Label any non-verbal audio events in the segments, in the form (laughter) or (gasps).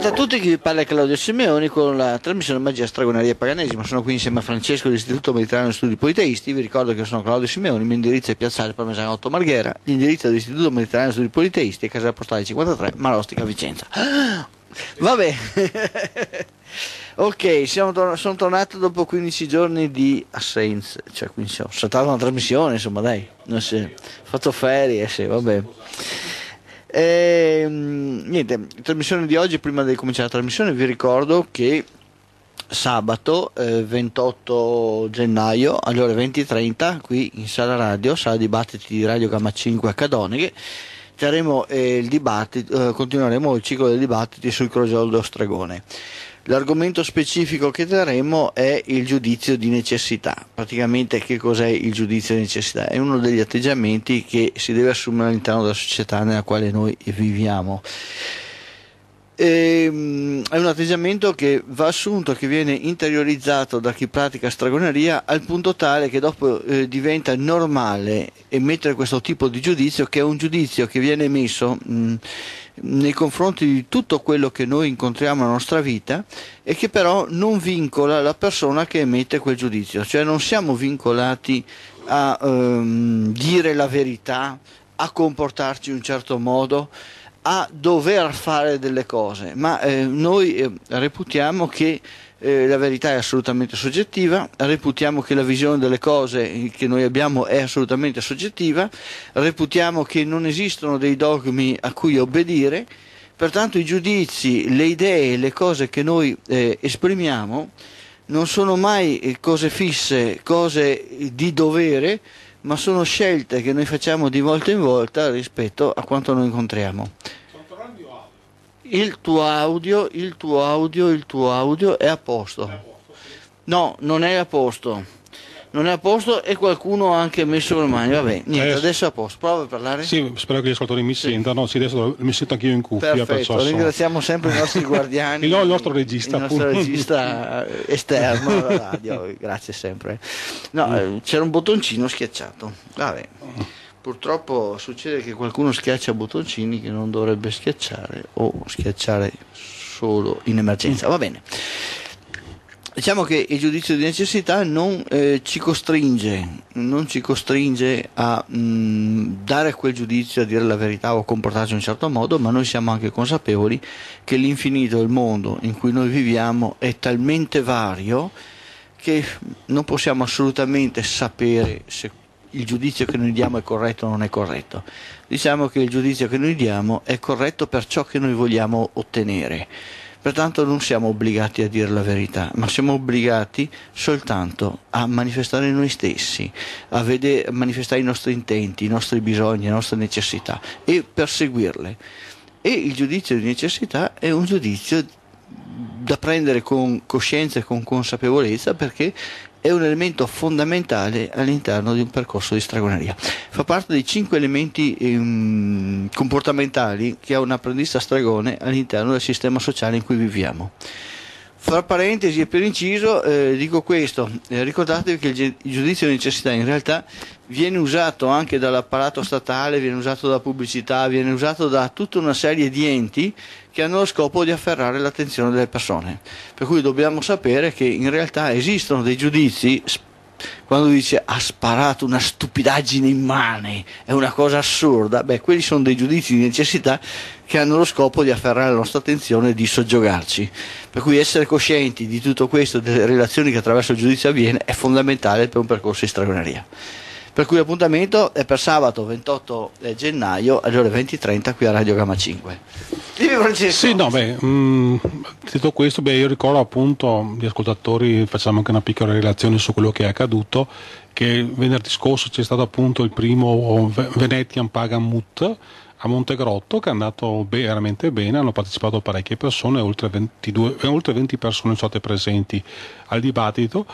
Salve a tutti, chi vi parla è Claudio Simeoni con la trasmissione Magia, Stragoneria Paganesima. Sono qui insieme a Francesco dell'Istituto Mediterraneo Studi Politeisti. Vi ricordo che sono Claudio Simeoni, mi indirizzo è Piazzale Parmesano 8 Marghera, l'indirizzo dell'Istituto Mediterraneo Studi Politeisti è Casa Postale 53, Marostica, Vicenza. Ah, (gasps) vabbè. (laughs) ok, to- sono tornato dopo 15 giorni di assenza, cioè quindi ho saltato una trasmissione, insomma dai, non si è fatto ferie, sì, vabbè. E, ehm, niente, trasmissione di oggi, prima di cominciare la trasmissione, vi ricordo che sabato eh, 28 gennaio alle ore 20.30 qui in sala radio, sala dibattiti di Radio Gamma 5 a Cadoneghe, eh, eh, continueremo il ciclo dei dibattiti sul Crogiolo dello Stregone. L'argomento specifico che daremo è il giudizio di necessità. Praticamente che cos'è il giudizio di necessità? È uno degli atteggiamenti che si deve assumere all'interno della società nella quale noi viviamo. Ehm, è un atteggiamento che va assunto, che viene interiorizzato da chi pratica stragoneria al punto tale che dopo eh, diventa normale emettere questo tipo di giudizio che è un giudizio che viene emesso mh, nei confronti di tutto quello che noi incontriamo nella nostra vita e che però non vincola la persona che emette quel giudizio, cioè non siamo vincolati a ehm, dire la verità, a comportarci in un certo modo, a dover fare delle cose, ma eh, noi eh, reputiamo che eh, la verità è assolutamente soggettiva, reputiamo che la visione delle cose che noi abbiamo è assolutamente soggettiva, reputiamo che non esistono dei dogmi a cui obbedire, pertanto i giudizi, le idee, le cose che noi eh, esprimiamo non sono mai eh, cose fisse, cose di dovere, ma sono scelte che noi facciamo di volta in volta rispetto a quanto noi incontriamo il tuo audio, il tuo audio, il tuo audio è a posto. No, non è a posto. Non è a posto e qualcuno ha anche messo le mani. Vabbè, niente, eh, adesso è a posto. Prova a parlare. Sì, spero che gli ascoltatori mi sì. sentano. Sì, adesso mi sento anch'io in cuffia. Perfetto, perciò ringraziamo sempre i nostri (laughs) guardiani. il, nostro regista. Il nostro regista (laughs) esterno alla radio. Grazie sempre. No, mm. Eh, c'era un bottoncino schiacciato. Vabbè. Oh. Purtroppo succede che qualcuno schiaccia bottoncini che non dovrebbe schiacciare o schiacciare solo in emergenza. Va bene. Diciamo che il giudizio di necessità non, eh, ci, costringe, non ci costringe, a mh, mm, dare quel giudizio, a dire la verità o a comportarci in un certo modo, ma noi siamo anche consapevoli che l'infinito, il mondo in cui noi viviamo è talmente vario che non possiamo assolutamente sapere se il giudizio che noi diamo è corretto o non è corretto, diciamo che il giudizio che noi diamo è corretto per ciò che noi vogliamo ottenere. Pertanto non siamo obbligati a dire la verità, ma siamo obbligati soltanto a manifestare noi stessi, a, vedere, a manifestare i nostri intenti, i nostri bisogni, le nostre necessità e perseguirle. E il giudizio di necessità è un giudizio da prendere con coscienza e con consapevolezza perché è un elemento fondamentale all'interno di un percorso di stregoneria. Fa parte dei cinque elementi ehm, comportamentali che ha un apprendista stregone all'interno del sistema sociale in cui viviamo. Fra parentesi e per inciso eh, dico questo, eh, ricordatevi che il, il giudizio di necessità in realtà viene usato anche dall'apparato statale, viene usato dalla pubblicità, viene usato da tutta una serie di enti che hanno lo scopo di afferrare l'attenzione delle persone. Per cui dobbiamo sapere che in realtà esistono dei giudizi quando dice ha sparato una stupidaggine immane, è una cosa assurda, beh, quelli sono dei giudizi di necessità che hanno lo scopo di afferrare la nostra attenzione e di soggiogarci. Per cui essere coscienti di tutto questo, delle relazioni che attraverso il giudizio avviene, è fondamentale per un percorso di stregoneria per cui appuntamento è per sabato 28 gennaio alle ore 20.30 qui a Radio Gamma 5. Dimmi Francesco. Sì, no, beh, mh, mm, detto questo, beh, io ricordo appunto gli ascoltatori, facciamo anche una piccola relazione su quello che è accaduto, che venerdì scorso c'è stato appunto il primo Venetian Pagamut a Montegrotto che è andato be- veramente bene, hanno partecipato parecchie persone, oltre 22, eh, oltre 20 persone sono state presenti al dibattito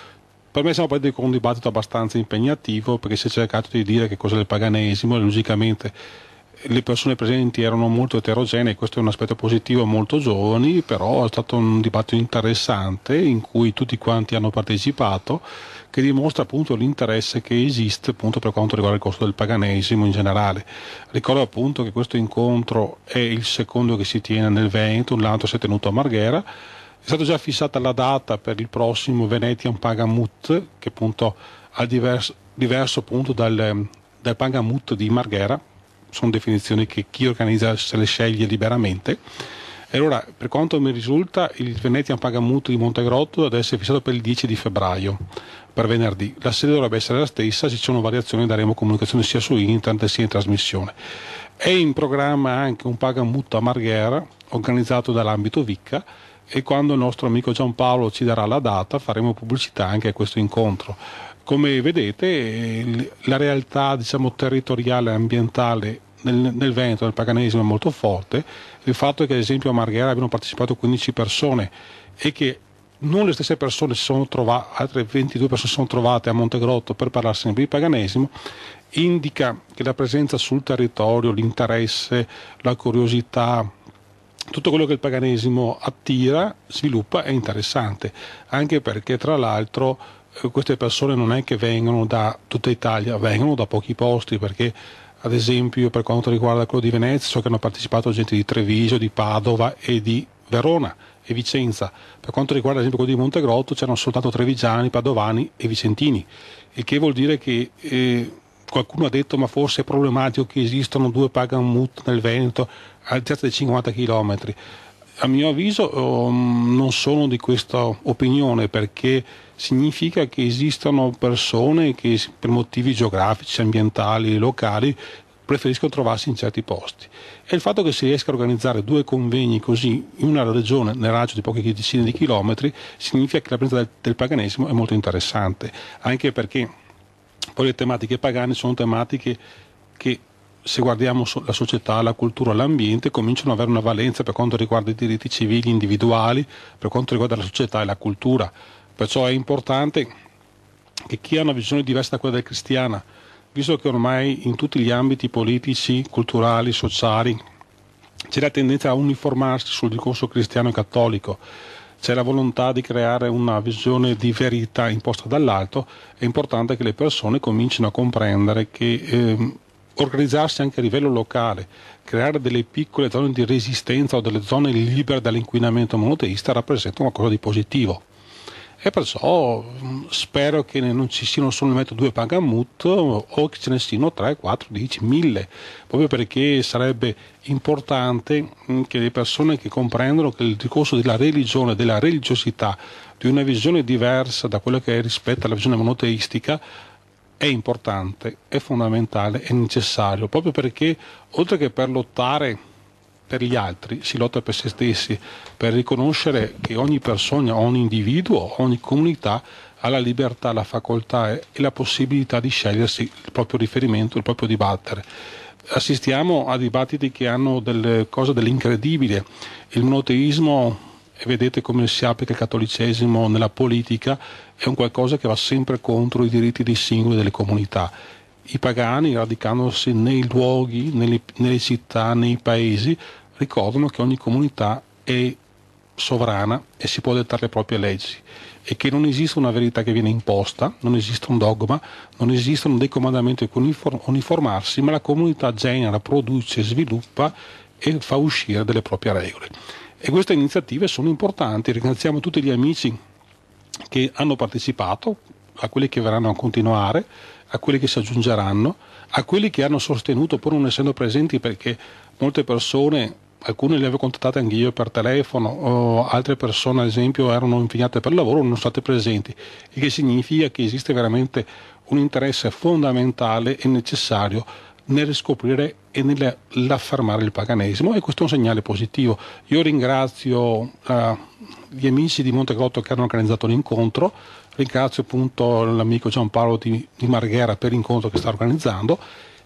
per me siamo partiti con un dibattito abbastanza impegnativo perché si è cercato di dire che cos'è il paganesimo e logicamente le persone presenti erano molto eterogenee, questo è un aspetto positivo, molto giovani, però è stato un dibattito interessante in cui tutti quanti hanno partecipato, che dimostra appunto l'interesse che esiste appunto per quanto riguarda il costo del paganesimo in generale. Ricordo appunto che questo incontro è il secondo che si tiene nel Veneto, l'altro si è tenuto a Marghera è stata già fissata la data per il prossimo Venetian Pagamut, che appunto ha diverso, diverso appunto dal, dal Pagamut di Marghera, sono definizioni che chi organizza se le sceglie liberamente. E allora, per quanto mi risulta, il Venetian Pagamut di Montegrotto deve essere fissato per il 10 di febbraio, per venerdì. La sede dovrebbe essere la stessa, se ci sono variazioni daremo comunicazione sia su internet sia in trasmissione. È in programma anche un Pagamut a Marghera, organizzato dall'ambito Vicca, e quando il nostro amico Giampaolo ci darà la data faremo pubblicità anche a questo incontro. Come vedete la realtà diciamo, territoriale e ambientale nel, nel Veneto, nel paganesimo è molto forte, il fatto è che ad esempio a Marghera abbiano partecipato 15 persone e che non le stesse persone si sono trovate, altre 22 persone si sono trovate a Montegrotto per parlare sempre di paganesimo, indica che la presenza sul territorio, l'interesse, la curiosità, tutto quello che il paganesimo attira, sviluppa è interessante, anche perché tra l'altro eh, queste persone non è che vengono da tutta Italia, vengono da pochi posti perché ad esempio per quanto riguarda quello di Venezia so che hanno partecipato gente di Treviso, di Padova e di Verona e Vicenza. Per quanto riguarda ad esempio quello di Montegrotto c'erano soltanto trevigiani, padovani e vicentini, il che vuol dire che eh, qualcuno ha detto ma forse è problematico che esistano due paghe mut nel Veneto a altezza di 50 km. A mio avviso um, non sono di questa opinione perché significa che esistono persone che per motivi geografici, ambientali, locali preferiscono trovarsi in certi posti. E il fatto che si riesca a organizzare due convegni così in una regione nel raggio di poche decine di chilometri significa che la presenza del, del paganesimo è molto interessante, anche perché poi le tematiche pagane sono tematiche che se guardiamo la società, la cultura, l'ambiente, cominciano ad avere una valenza per quanto riguarda i diritti civili individuali, per quanto riguarda la società e la cultura. Perciò è importante che chi ha una visione diversa da quella del cristiana, visto che ormai in tutti gli ambiti politici, culturali, sociali, c'è la tendenza a uniformarsi sul discorso cristiano e cattolico c'è la volontà di creare una visione di verità imposta dall'alto, è importante che le persone comincino a comprendere che ehm, organizzarsi anche a livello locale, creare delle piccole zone di resistenza o delle zone libere dall'inquinamento monoteista rappresenta qualcosa di positivo. E perciò mm, spero che non ci siano solo solamente due Pagamut o che ce ne siano 3, 4, 10, 1000, proprio perché sarebbe importante mm, che le persone che comprendono che il discorso della religione, della religiosità, di una visione diversa da quella che è rispetto alla visione monoteistica, è importante, è fondamentale, è necessario, proprio perché oltre che per lottare per gli altri, si lotta per se stessi, per riconoscere che ogni persona, ogni individuo, ogni comunità ha la libertà, la facoltà e la possibilità di scegliersi il proprio riferimento, il proprio dibattere. Assistiamo a dibattiti che hanno delle cose dell'incredibile, il monoteismo e vedete come si applica il cattolicesimo nella politica, è un qualcosa che va sempre contro i diritti dei singoli e delle comunità i pagani radicandosi nei luoghi, nelle, nelle città, nei paesi, ricordano che ogni comunità è sovrana e si può dettare le proprie leggi e che non esiste una verità che viene imposta, non esiste un dogma, non esistono dei comandamenti che uniformarsi, ma la comunità genera, produce, sviluppa e fa uscire delle proprie regole. E queste iniziative sono importanti, ringraziamo tutti gli amici che hanno partecipato, a quelli che verranno a continuare a quelli che si aggiungeranno, a quelli che hanno sostenuto pur non essendo presenti perché molte persone, alcune le avevo contattate anch'io per telefono, altre persone ad esempio erano impegnate per lavoro non sono state presenti, il che significa che esiste veramente un interesse fondamentale e necessario nel riscoprire e nell'affermare il paganesimo e questo è un segnale positivo. Io ringrazio eh, gli amici di Monte Grotto che hanno organizzato l'incontro, ringrazio appunto l'amico Giampaolo di, di Marghera per l'incontro che sta organizzando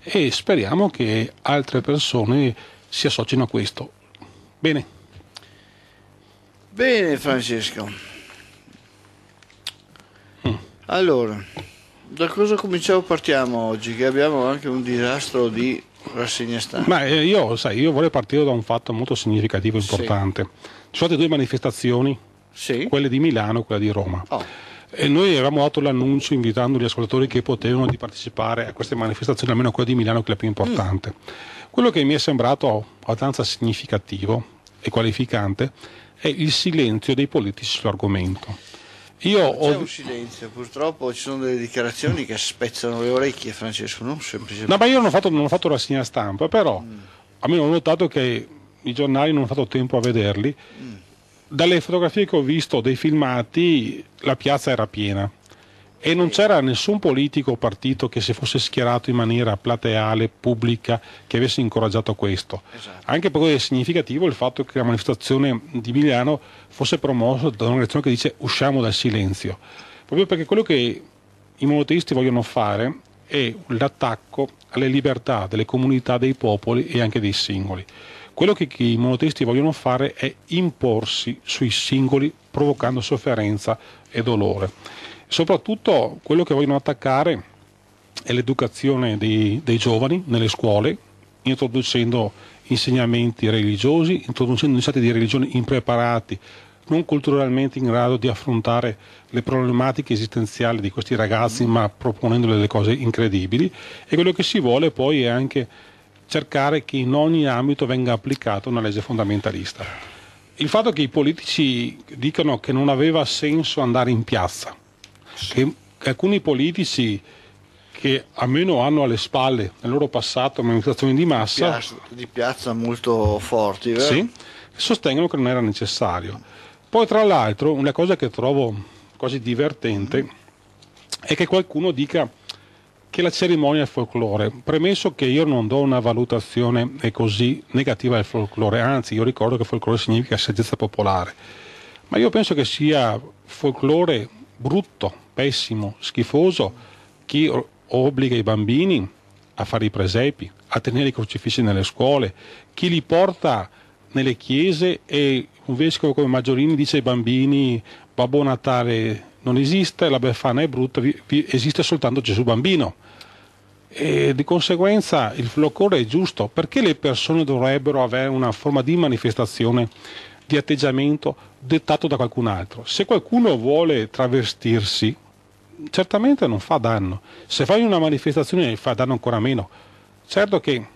e speriamo che altre persone si associano a questo. Bene. Bene Francesco. Mm. Allora, da cosa cominciamo partiamo oggi? Che abbiamo anche un disastro di rassegna stampa. Ma eh, io, sai, io vorrei partire da un fatto molto significativo e importante. Sì. Ci sono state due manifestazioni, sì. quelle di Milano e quella di Roma. Oh. E noi avevamo dato l'annuncio invitando gli ascoltatori che potevano di partecipare a queste manifestazioni, almeno quella di Milano che è la più importante. Mm. Quello che mi è sembrato abbastanza significativo e qualificante è il silenzio dei politici sull'argomento. Io non ho... C'è un silenzio, purtroppo ci sono delle dichiarazioni che spezzano le orecchie, Francesco, non semplicemente... No, ma io non ho fatto, non ho fatto la segna stampa, però mm. almeno ho notato che i giornali non hanno fatto tempo a vederli. Mm dalle fotografie che ho visto, dei filmati, la piazza era piena e non c'era nessun politico o partito che si fosse schierato in maniera plateale, pubblica, che avesse incoraggiato questo. Esatto. Anche perché è significativo il fatto che la manifestazione di Milano fosse promossa da un'organizzazione che dice usciamo dal silenzio, proprio perché quello che i monoteisti vogliono fare è l'attacco alle libertà delle comunità, dei popoli e anche dei singoli. Quello che, che i monoteisti vogliono fare è imporsi sui singoli provocando sofferenza e dolore. Soprattutto quello che vogliono attaccare è l'educazione dei, dei giovani nelle scuole, introducendo insegnamenti religiosi, introducendo insegnati di religione impreparati, non culturalmente in grado di affrontare le problematiche esistenziali di questi ragazzi, ma proponendole delle cose incredibili. E quello che si vuole poi è anche cercare che in ogni ambito venga applicata una legge fondamentalista. Il fatto che i politici dicano che non aveva senso andare in piazza, che alcuni politici che almeno hanno alle spalle nel loro passato manifestazioni di massa piazza, di piazza molto forti, vero? Sì, sostengono che non era necessario. Poi tra l'altro una cosa che trovo quasi divertente è che qualcuno dica che la cerimonia è folklore. Premesso che io non do una valutazione eh, così negativa al folklore, anzi io ricordo che folklore significa saggezza popolare, ma io penso che sia folklore brutto, pessimo, schifoso chi obbliga i bambini a fare i presepi, a tenere i crocifissi nelle scuole, chi li porta nelle chiese e un vescovo come Maggiorini dice ai bambini Babbo Natale non esiste, la Befana è brutta, esiste soltanto Gesù bambino. E di conseguenza il flocore è giusto, perché le persone dovrebbero avere una forma di manifestazione, di atteggiamento dettato da qualcun altro? Se qualcuno vuole travestirsi, certamente non fa danno, se fai una manifestazione fa danno ancora meno. Certo che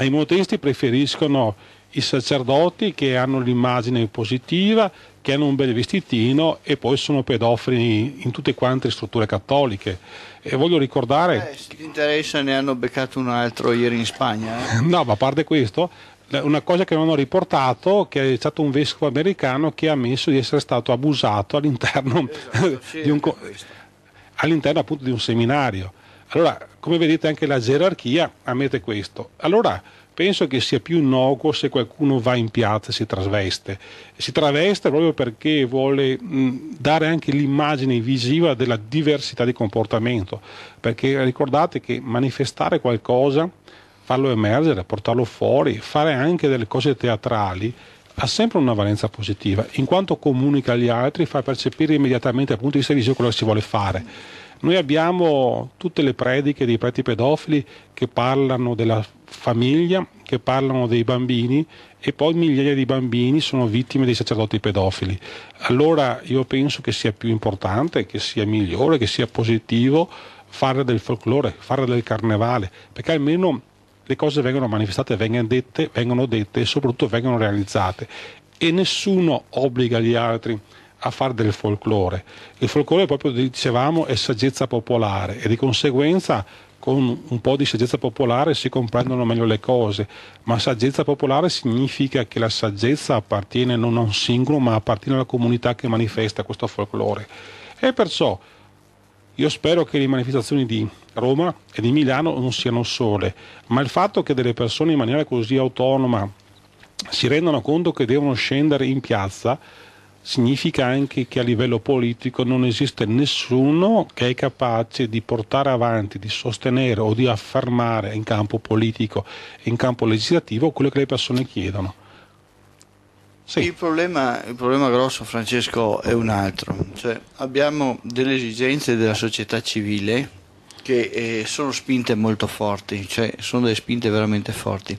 i monoteisti preferiscono i sacerdoti che hanno l'immagine positiva, che hanno un bel vestitino e poi sono pedofili in tutte quante le strutture cattoliche. E voglio ricordare... Eh, se ti interessa ne hanno beccato un altro ieri in Spagna. Eh? (laughs) no, ma a parte questo, eh, una cosa che mi hanno riportato è che è stato un vescovo americano che ha ammesso di essere stato abusato all'interno, esatto, (laughs) di, un, all'interno appunto di un seminario. Allora, come vedete anche la gerarchia ammette questo. Allora, penso che sia più innocuo se qualcuno va in piazza e si trasveste. Si traveste proprio perché vuole mm, dare anche l'immagine visiva della diversità di comportamento, perché ricordate che manifestare qualcosa, farlo emergere, portarlo fuori, fare anche delle cose teatrali, ha sempre una valenza positiva, in quanto comunica agli altri, fa percepire immediatamente dal punto di vista quello che si vuole fare noi abbiamo tutte le prediche dei preti pedofili che parlano della famiglia, che parlano dei bambini e poi migliaia di bambini sono vittime dei sacerdoti pedofili. Allora io penso che sia più importante, che sia migliore, che sia positivo fare del folklore, fare del carnevale, perché almeno le cose vengono manifestate, vengono dette, vengono dette e soprattutto vengono realizzate e nessuno obbliga gli altri a fare del folklore. Il folklore, proprio dicevamo, è saggezza popolare e di conseguenza con un po' di saggezza popolare si comprendono meglio le cose, ma saggezza popolare significa che la saggezza appartiene non a un singolo, ma appartiene alla comunità che manifesta questo folklore. E perciò io spero che le manifestazioni di Roma e di Milano non siano sole, ma il fatto che delle persone in maniera così autonoma si rendano conto che devono scendere in piazza significa anche che a livello politico non esiste nessuno che è capace di portare avanti, di sostenere o di affermare in campo politico e in campo legislativo quello che le persone chiedono. Sì. Il, problema, il, problema, grosso, Francesco, è un altro. Cioè, abbiamo delle esigenze della società civile che eh, sono spinte molto forti, cioè sono delle spinte veramente forti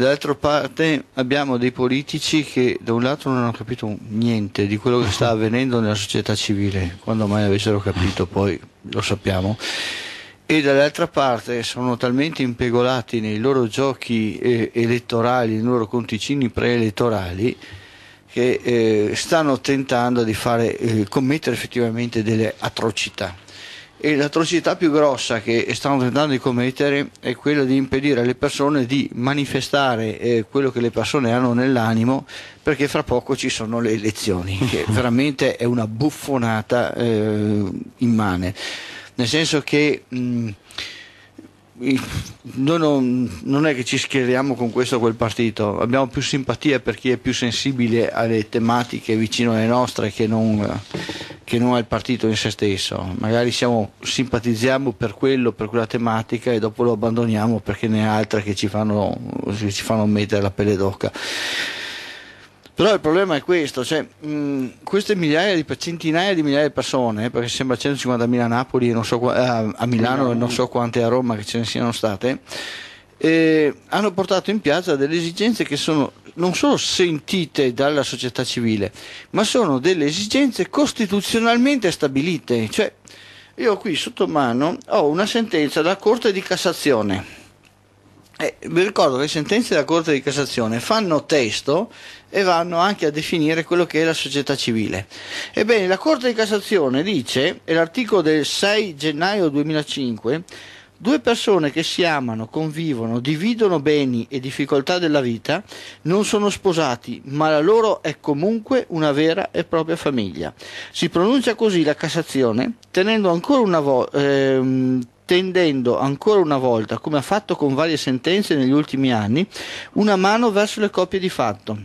Dall'altra parte abbiamo dei politici che da un lato non hanno capito niente di quello che sta (laughs) avvenendo nella società civile, quando mai avessero capito poi lo sappiamo, e dall'altra parte sono talmente impegolati nei loro giochi eh, elettorali, nei loro conticini preelettorali, che eh, stanno tentando di fare, eh, commettere effettivamente delle atrocità e l'atrocità più grossa che stanno tentando di commettere è quella di impedire alle persone di manifestare eh, quello che le persone hanno nell'animo perché fra poco ci sono le elezioni che (laughs) veramente è una buffonata eh, immane nel senso che mh, mm, noi non, è che ci schieriamo con questo o quel partito, abbiamo più simpatia per chi è più sensibile alle tematiche vicino alle nostre che non che non è il partito in se stesso. Magari siamo, simpatizziamo per quello, per quella tematica e dopo lo abbandoniamo perché ne ha altre che ci fanno, che ci fanno mettere la pelle d'oca. Però il problema è questo, cioè, mh, queste migliaia di, centinaia di migliaia di persone, eh, perché sembra 150.000 a Napoli so, a, eh, a Milano e non so quante a Roma che ce ne siano state, eh, hanno portato in piazza delle esigenze che sono non sono sentite dalla società civile, ma sono delle esigenze costituzionalmente stabilite. Cioè, io qui sotto mano ho una sentenza della Corte di Cassazione. Eh, vi ricordo che le sentenze della Corte di Cassazione fanno testo e vanno anche a definire quello che è la società civile. Ebbene, la Corte di Cassazione dice, e l'articolo del 6 gennaio 2005, Due persone che si amano, convivono, dividono beni e difficoltà della vita, non sono sposati, ma la loro è comunque una vera e propria famiglia. Si pronuncia così la Cassazione, tenendo ancora una volta... Ehm, tendendo ancora una volta, come ha fatto con varie sentenze negli ultimi anni, una mano verso le coppie di fatto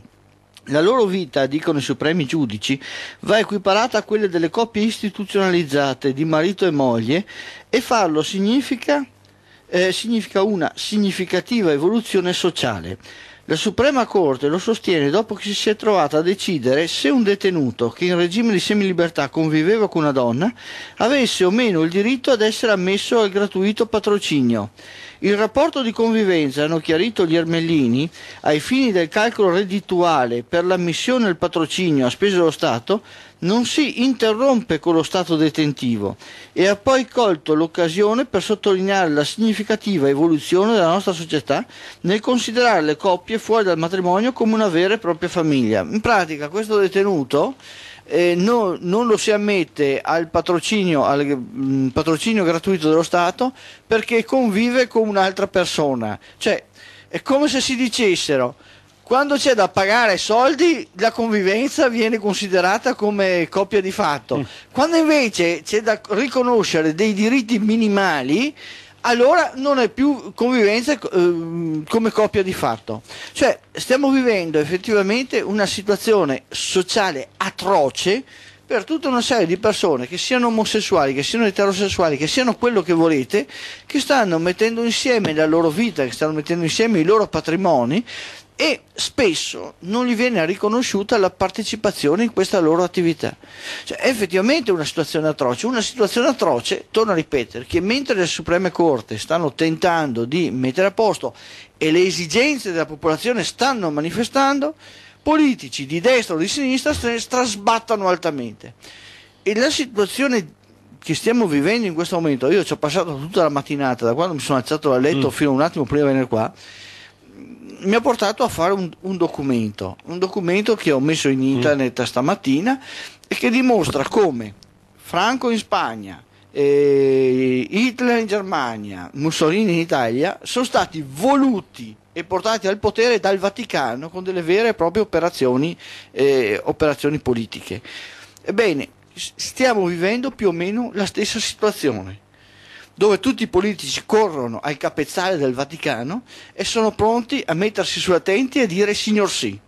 la loro vita, dicono i supremi giudici, va equiparata a quella delle coppie istituzionalizzate di marito e moglie e farlo significa, eh, significa una significativa evoluzione sociale. La Suprema Corte lo sostiene dopo che si è trovata a decidere se un detenuto che in regime di semilibertà conviveva con una donna avesse o meno il diritto ad essere ammesso al gratuito patrocinio. Il rapporto di convivenza, hanno chiarito gli ermellini, ai fini del calcolo reddituale per l'ammissione al patrocinio a spese dello Stato, non si interrompe con lo stato detentivo e ha poi colto l'occasione per sottolineare la significativa evoluzione della nostra società nel considerare le coppie fuori dal matrimonio come una vera e propria famiglia. In pratica questo detenuto eh, no, non lo si ammette al, patrocinio, al mh, mm, patrocinio gratuito dello Stato perché convive con un'altra persona. Cioè è come se si dicessero quando c'è da pagare soldi la convivenza viene considerata come coppia di fatto, mm. quando invece c'è da riconoscere dei diritti minimali allora non è più convivenza eh, come coppia di fatto. Cioè stiamo vivendo effettivamente una situazione sociale atroce per tutta una serie di persone che siano omosessuali, che siano eterosessuali, che siano quello che volete, che stanno mettendo insieme la loro vita, che stanno mettendo insieme i loro patrimoni e spesso non gli viene riconosciuta la partecipazione in questa loro attività. Cioè, è effettivamente una situazione atroce, una situazione atroce, torno a ripetere, che mentre le Supreme Corte stanno tentando di mettere a posto e le esigenze della popolazione stanno manifestando, politici di destra o di sinistra se ne strasbattano altamente. E la situazione che stiamo vivendo in questo momento, io ci ho passato tutta la mattinata, da quando mi sono alzato dal letto mm. fino a un attimo prima di venire qua, mi ha portato a fare un, un, documento, un documento che ho messo in mm. internet stamattina e che dimostra come Franco in Spagna, eh, Hitler in Germania, Mussolini in Italia sono stati voluti e portati al potere dal Vaticano con delle vere e proprie operazioni, eh, operazioni politiche. Ebbene, stiamo vivendo più o meno la stessa situazione dove tutti i politici corrono al capezzale del Vaticano e sono pronti a mettersi sulla tenti e dire signor sì.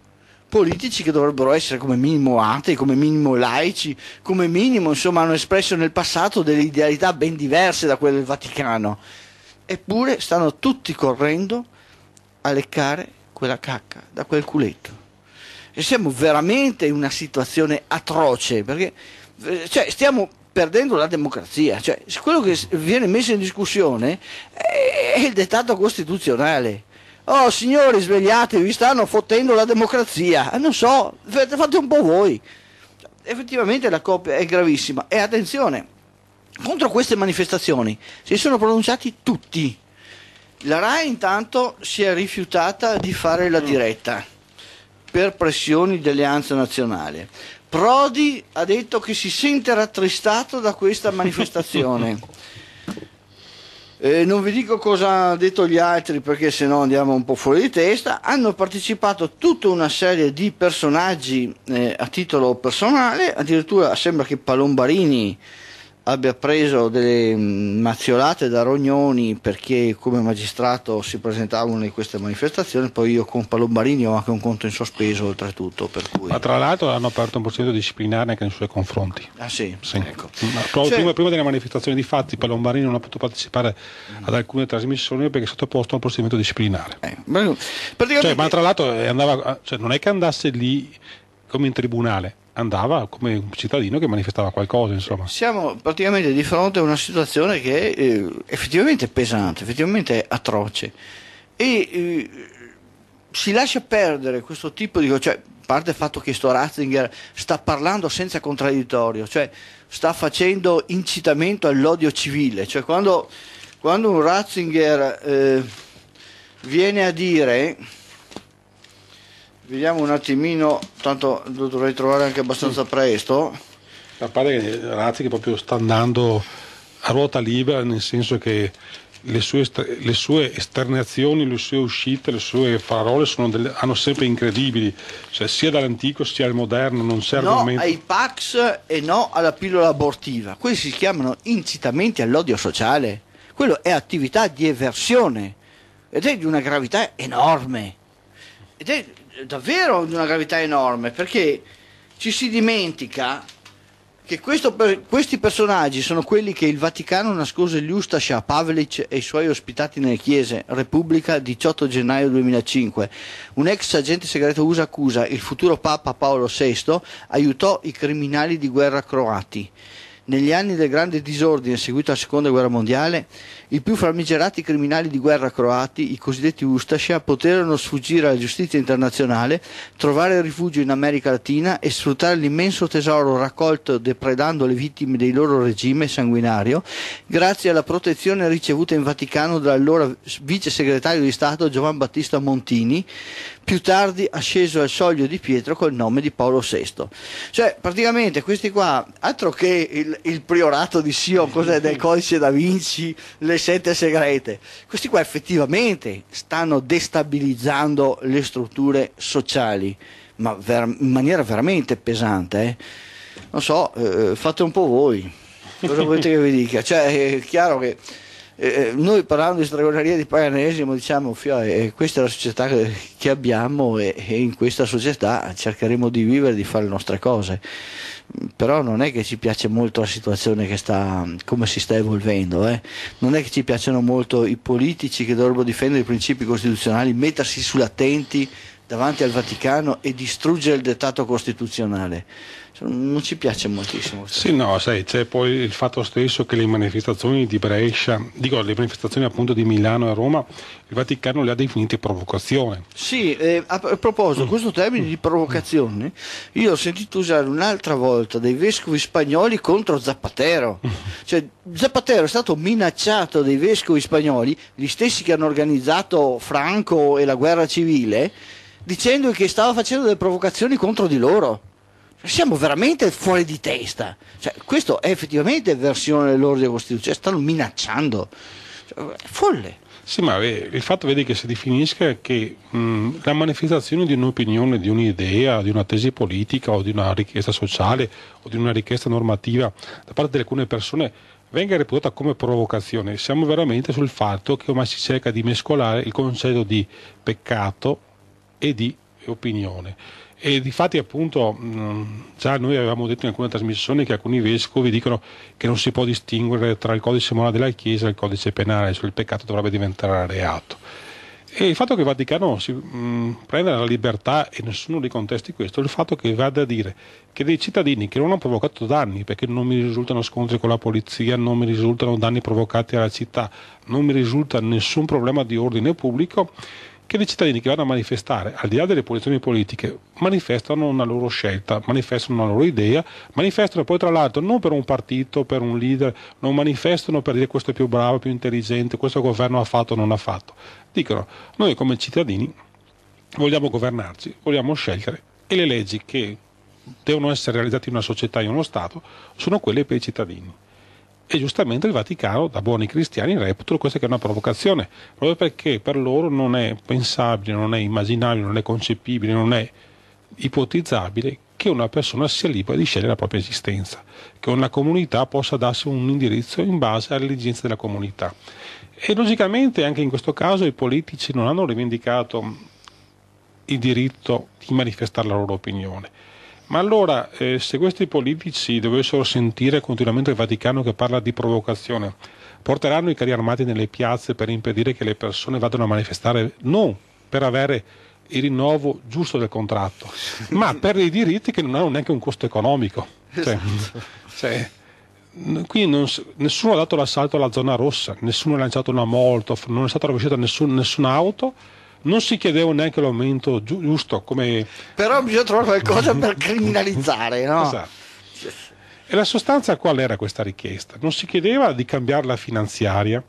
Politici che dovrebbero essere come minimo atei, come minimo laici, come minimo insomma hanno espresso nel passato delle idealità ben diverse da quelle del Vaticano. Eppure stanno tutti correndo a leccare quella cacca da quel culetto. E siamo veramente in una situazione atroce perché eh, cioè, stiamo perdendo la democrazia. Cioè, quello che viene messo in discussione è il dettato costituzionale. Oh signori, svegliatevi, stanno fottendo la democrazia. Eh, non so, fate un po' voi. Effettivamente la coppia è gravissima. E attenzione, contro queste manifestazioni si sono pronunciati tutti. La RAI intanto si è rifiutata di fare la mm. diretta per pressioni dell'Alleanza Nazionale. Prodi ha detto che si sente rattristato da questa manifestazione. (laughs) Eh, non vi dico cosa hanno detto gli altri perché se no andiamo un po' fuori di testa. Hanno partecipato tutta una serie di personaggi eh, a titolo personale, addirittura sembra che Palombarini abbia preso delle mm, mazziolate da Rognoni perché come magistrato si presentavano in queste manifestazioni, poi io con Palombarini ho anche un conto in sospeso oltretutto. Cui... Ma tra l'altro hanno aperto un procedimento disciplinare anche nei suoi confronti. Ah sì? sì. Ecco. Cioè... Prima, prima, delle manifestazioni di fatti Palombarini non ha potuto partecipare ad alcune trasmissioni perché è sottoposto a un procedimento disciplinare. Eh, ma... Praticamente... Cioè, ma tra l'altro eh, andava... Eh, cioè, non è che andasse lì come in tribunale andava come un cittadino che manifestava qualcosa. Insomma. Siamo praticamente di fronte a una situazione che eh, è effettivamente pesante, effettivamente atroce. E eh, si lascia perdere questo tipo di... Cioè, parte il fatto che sto Ratzinger sta parlando senza contraddittorio, cioè sta facendo incitamento all'odio civile, cioè quando, quando un Ratzinger eh, viene a dire Vediamo un attimino, tanto lo dovrei trovare anche abbastanza sì. presto. La parte che Razzi che proprio sta andando a ruota libera, nel senso che le sue, le sue, esternazioni, le sue uscite, le sue parole sono delle, hanno sempre incredibili, cioè sia dall'antico sia al moderno, non serve no ai Pax e no alla pillola abortiva, questi si chiamano incitamenti all'odio sociale, quello è attività di eversione ed è di una gravità enorme. Ed è davvero di una gravità enorme perché ci si dimentica che questo, questi personaggi sono quelli che il Vaticano nascose gli Ustash Pavlic e i suoi ospitati nelle chiese, Repubblica 18 gennaio 2005. Un ex agente segreto USA accusa il futuro Papa Paolo VI aiutò i criminali di guerra croati. Negli anni del grande disordine seguito alla seconda guerra mondiale, i più famigerati criminali di guerra croati, i cosiddetti Ustascia, poterono sfuggire alla giustizia internazionale, trovare rifugio in America Latina e sfruttare l'immenso tesoro raccolto depredando le vittime del loro regime sanguinario, grazie alla protezione ricevuta in Vaticano dall'allora vice segretario di Stato Giovan Battista Montini, più tardi asceso al soglio di Pietro col nome di Paolo VI. Cioè, praticamente questi qua, altro che il, il priorato di Sion, cos'è, del codice da Vinci, le sette segrete. Questi qua effettivamente stanno destabilizzando le strutture sociali, ma ver- in maniera veramente pesante. Eh? Non so, eh, fate un po' voi, cosa volete che vi dica? Cioè, è chiaro che... Eh, eh noi parlando di stregoneria di paganesimo diciamo fio, eh, eh, questa è la società che, che abbiamo e, e, in questa società cercheremo di vivere di fare le nostre cose però non è che ci piace molto la situazione che sta, come si sta evolvendo, eh. non è che ci piacciono molto i politici che dovrebbero difendere i principi costituzionali, mettersi sull'attenti davanti al Vaticano e distruggere il dettato costituzionale. Non ci piace moltissimo. Sì, no, sai, c'è poi il fatto stesso che le manifestazioni di Brescia, dico le manifestazioni appunto di Milano e Roma, il Vaticano le ha definite provocazione. Sì, eh, a, proposito, mm. questo termine di provocazione, io ho sentito usare un'altra volta dei vescovi spagnoli contro Zapatero. Mm. Cioè, Zapatero è stato minacciato dai vescovi spagnoli, gli stessi che hanno organizzato Franco e la guerra civile dicendo che stava facendo delle provocazioni contro di loro. Siamo veramente fuori di testa. Cioè, questo è effettivamente versione dell'ordine costituzionale, cioè, stanno minacciando. Cioè, è folle. Sì, ma il fatto vedi che si definisca che mh, la manifestazione di un'opinione, di un'idea, di una tesi politica o di una richiesta sociale o di una richiesta normativa da parte di alcune persone venga reputata come provocazione. Siamo veramente sul fatto che ormai si cerca di mescolare il concetto di peccato e di opinione. E difatti appunto mm, già noi avevamo detto in alcune trasmissioni che alcuni vescovi dicono che non si può distinguere tra il codice morale della Chiesa e il codice penale, cioè il peccato dovrebbe diventare reato. E il fatto che il Vaticano si mh, mm, prenda la libertà e nessuno li contesti questo, il fatto che vada a dire che dei cittadini che non hanno provocato danni, perché non mi risultano scontri con la polizia, non mi risultano danni provocati alla città, non mi risulta nessun problema di ordine pubblico, che dei cittadini che vanno a manifestare, al di là delle posizioni politiche, manifestano una loro scelta, manifestano una loro idea, manifestano poi tra l'altro non per un partito, per un leader, non manifestano per dire questo è più bravo, più intelligente, questo governo ha fatto o non ha fatto. Dicono, noi come cittadini vogliamo governarci, vogliamo scegliere e le leggi che devono essere realizzate in una società, in uno Stato, sono quelle per i cittadini. E giustamente il Vaticano, da buoni cristiani, reputano questa che è una provocazione, proprio perché per loro non è pensabile, non è immaginabile, non è concepibile, non è ipotizzabile che una persona sia libera di scegliere la propria esistenza, che una comunità possa darsi un indirizzo in base alle esigenze della comunità. E logicamente anche in questo caso i politici non hanno rivendicato il diritto di manifestare la loro opinione, ma allora, eh, se questi politici dovessero sentire continuamente il Vaticano che parla di provocazione, porteranno i carri armati nelle piazze per impedire che le persone vadano a manifestare non per avere il rinnovo giusto del contratto, (laughs) ma per dei diritti che non hanno neanche un costo economico. Cioè, esatto. cioè, qui non, nessuno ha dato l'assalto alla zona rossa, nessuno ha lanciato una Molotov, non è stata rovesciata nessun, nessuna auto non si chiedeva neanche l'aumento giusto come... Però bisogna trovare qualcosa per criminalizzare, no? Esatto. E la sostanza qual era questa richiesta? Non si chiedeva di cambiare la finanziaria,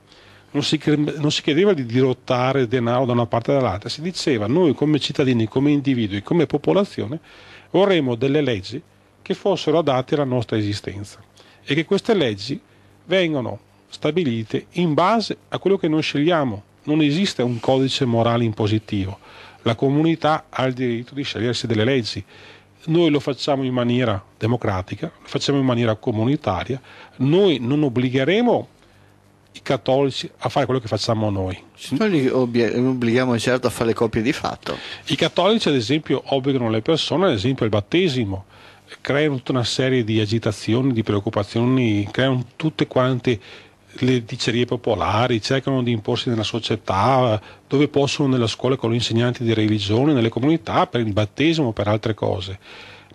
non si, non si, chiedeva di dirottare denaro da una parte e dall'altra, si diceva noi come cittadini, come individui, come popolazione vorremmo delle leggi che fossero adatte alla nostra esistenza e che queste leggi vengano stabilite in base a quello che noi scegliamo, non esiste un codice morale impositivo. La comunità ha il diritto di scegliersi delle leggi. Noi lo facciamo in maniera democratica, lo facciamo in maniera comunitaria. Noi non obbligheremo i cattolici a fare quello che facciamo noi. Non li obblighiamo certo a fare le copie di fatto. I cattolici, ad esempio, obbligano le persone, ad esempio, al battesimo, creano tutta una serie di agitazioni, di preoccupazioni, creano tutte quante le dicerie popolari, cercano di imporsi nella società, dove possono nella scuola con gli insegnanti di religione, nelle comunità, per il battesimo, per altre cose.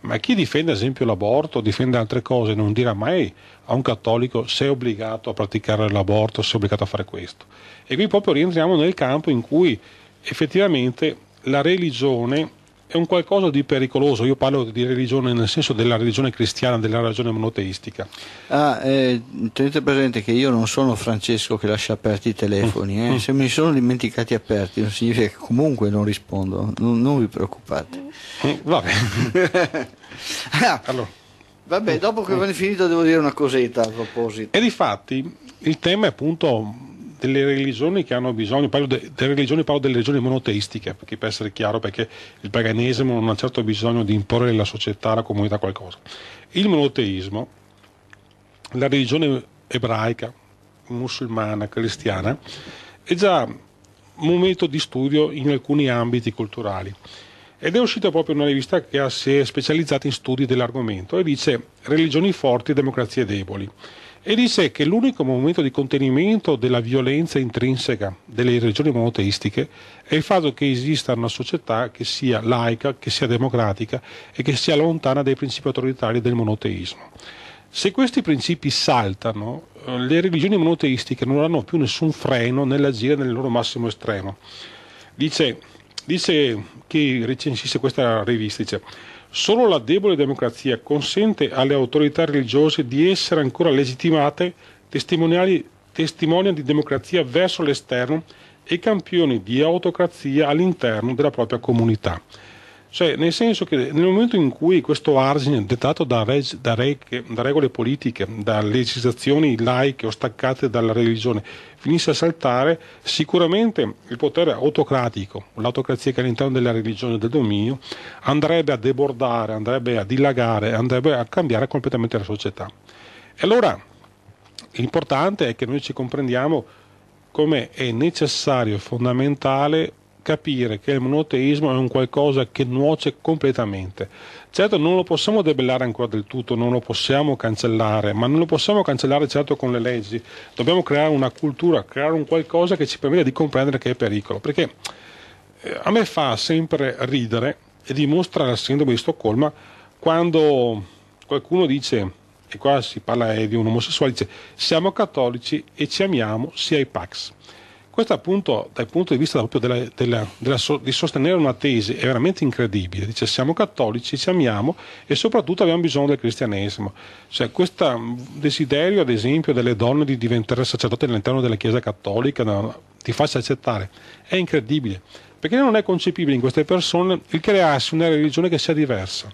Ma chi difende ad esempio l'aborto, difende altre cose, non dirà mai a un cattolico sei obbligato a praticare l'aborto, sei obbligato a fare questo. E qui proprio rientriamo nel campo in cui effettivamente la religione è un qualcosa di pericoloso. Io parlo di religione nel senso della religione cristiana, della religione monoteistica. Ah, eh, tenete presente che io non sono Francesco che lascia aperti i telefoni. Mm, eh. Mm. Se mi sono dimenticati aperti, non significa che comunque non rispondo. Non, non vi preoccupate. Mm, vabbè. (laughs) Ah, allora. Vabbè, dopo che avete finito, devo dire una cosetta a proposito. E di fatti il tema è appunto delle religioni che hanno bisogno, parlo de, delle religioni, parlo delle religioni monoteistiche, perché per essere chiaro, perché il paganesimo non ha certo bisogno di imporre alla società, alla comunità qualcosa. Il monoteismo, la religione ebraica, musulmana, cristiana, è già un momento di studio in alcuni ambiti culturali. Ed è uscita proprio una rivista che si è specializzata in studi dell'argomento e dice Religioni forti e democrazie deboli e dice che l'unico momento di contenimento della violenza intrinseca delle religioni monoteistiche è il fatto che esista una società che sia laica, che sia democratica e che sia lontana dai principi autoritari del monoteismo. Se questi principi saltano, eh, le religioni monoteistiche non hanno più nessun freno nell'agire nel loro massimo estremo. Dice, dice chi recensisse questa rivista, dice, Solo la debole democrazia consente alle autorità religiose di essere ancora legittimate testimoniali, di democrazia verso l'esterno e campioni di autocrazia all'interno della propria comunità. Cioè, nel senso che nel momento in cui questo argine dettato da, reg- da, re- da regole politiche, da legislazioni laiche o staccate dalla religione, finisse a saltare, sicuramente il potere autocratico, l'autocrazia che è all'interno della religione del dominio, andrebbe a debordare, andrebbe a dilagare, andrebbe a cambiare completamente la società. E allora l'importante è che noi ci comprendiamo come è necessario e fondamentale capire che il monoteismo è un qualcosa che nuoce completamente. Certo non lo possiamo debellare ancora del tutto, non lo possiamo cancellare, ma non lo possiamo cancellare certo con le leggi. Dobbiamo creare una cultura, creare un qualcosa che ci permetta di comprendere che è pericolo. Perché eh, a me fa sempre ridere e dimostra la sindrome di Stoccolma quando qualcuno dice e qua si parla eh, di un omosessuale dice siamo cattolici e ci amiamo sia i pax questo appunto dal punto di vista proprio della, della, della di sostenere una tesi è veramente incredibile. Dice siamo cattolici, ci amiamo e soprattutto abbiamo bisogno del cristianesimo. Cioè questo mm, desiderio ad esempio delle donne di diventare sacerdoti all'interno della Chiesa cattolica, di farsi accettare, è incredibile. Perché non è concepibile in queste persone il crearsi una religione che sia diversa,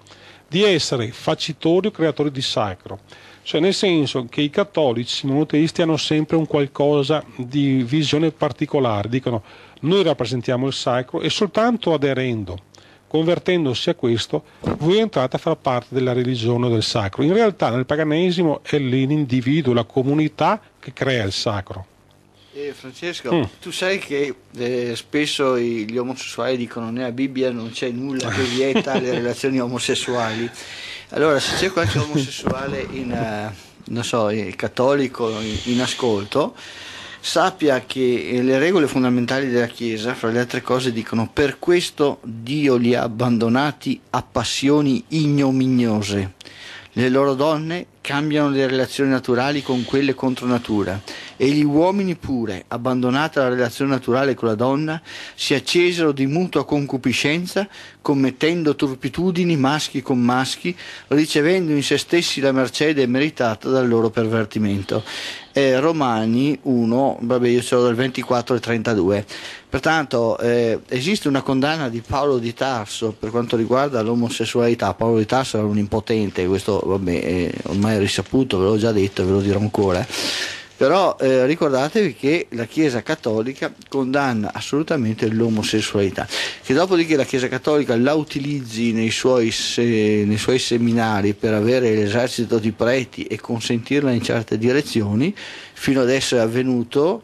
di essere facitori o creatori di sacro cioè nel senso che i cattolici monoteisti hanno sempre un qualcosa di visione particolare, dicono noi rappresentiamo il sacro e soltanto aderendo, convertendosi a questo, voi entrate a far parte della religione del sacro. In realtà nel paganesimo è l'individuo, la comunità che crea il sacro. Eh, Francesco, mm. tu sai che eh, spesso gli omosessuali dicono nella Bibbia non c'è nulla che vieta le (laughs) relazioni omosessuali. Allora, se c'è qualche omosessuale in, uh, so, eh, cattolico in, in ascolto, sappia che eh, le regole fondamentali della Chiesa, fra le altre cose, dicono per questo Dio li ha abbandonati a passioni ignominiose. Le loro donne cambiano le relazioni naturali con quelle contro natura e gli uomini pure, abbandonata la relazione naturale con la donna, si accesero di mutua concupiscenza, commettendo turpitudini maschi con maschi, ricevendo in se stessi la mercede meritata dal loro pervertimento. Eh, Romani 1, vabbè io sono dal 24 al 32. Pertanto eh, esiste una condanna di Paolo di Tarso per quanto riguarda l'omosessualità. Paolo di Tarso era un impotente, questo vabbè, eh, ormai è risaputo, ve l'ho già detto e ve lo dirò ancora. Però eh, ricordatevi che la Chiesa Cattolica condanna assolutamente l'omosessualità, che dopodiché la Chiesa Cattolica la utilizzi nei suoi, se, nei suoi seminari per avere l'esercito di preti e consentirla in certe direzioni, fino adesso è avvenuto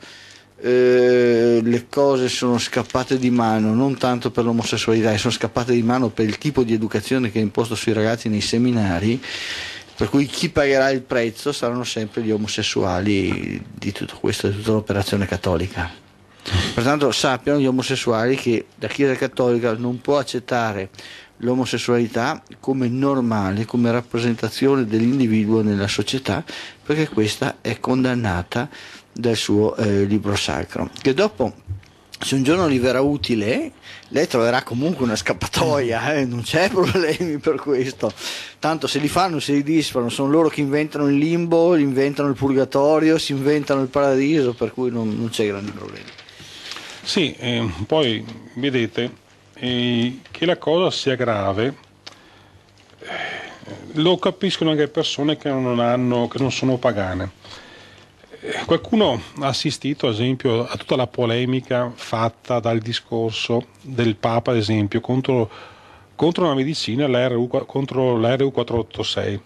eh, le cose sono scappate di mano, non tanto per l'omosessualità, sono scappate di mano per il tipo di educazione che è imposto sui ragazzi nei seminari, per cui chi pagherà il prezzo saranno sempre gli omosessuali di tutto questo, di tutta l'operazione cattolica. Pertanto sappiano gli omosessuali che la Chiesa Cattolica non può accettare l'omosessualità come normale, come rappresentazione dell'individuo nella società, perché questa è condannata del suo eh, libro sacro, che dopo se un giorno gli verrà utile, lei troverà comunque una scappatoia, eh? non c'è (laughs) problemi per questo. Tanto se li fanno, se li disfano, sono loro che inventano il limbo, inventano il purgatorio, si inventano il paradiso, per cui non, non c'è grandi problemi. Sì, eh, poi vedete eh, che la cosa sia grave, eh, lo capiscono anche persone che non, hanno, che non sono pagane Qualcuno ha assistito, ad esempio, a tutta la polemica fatta dal discorso del Papa, ad esempio, contro, contro la medicina, contro l'RU486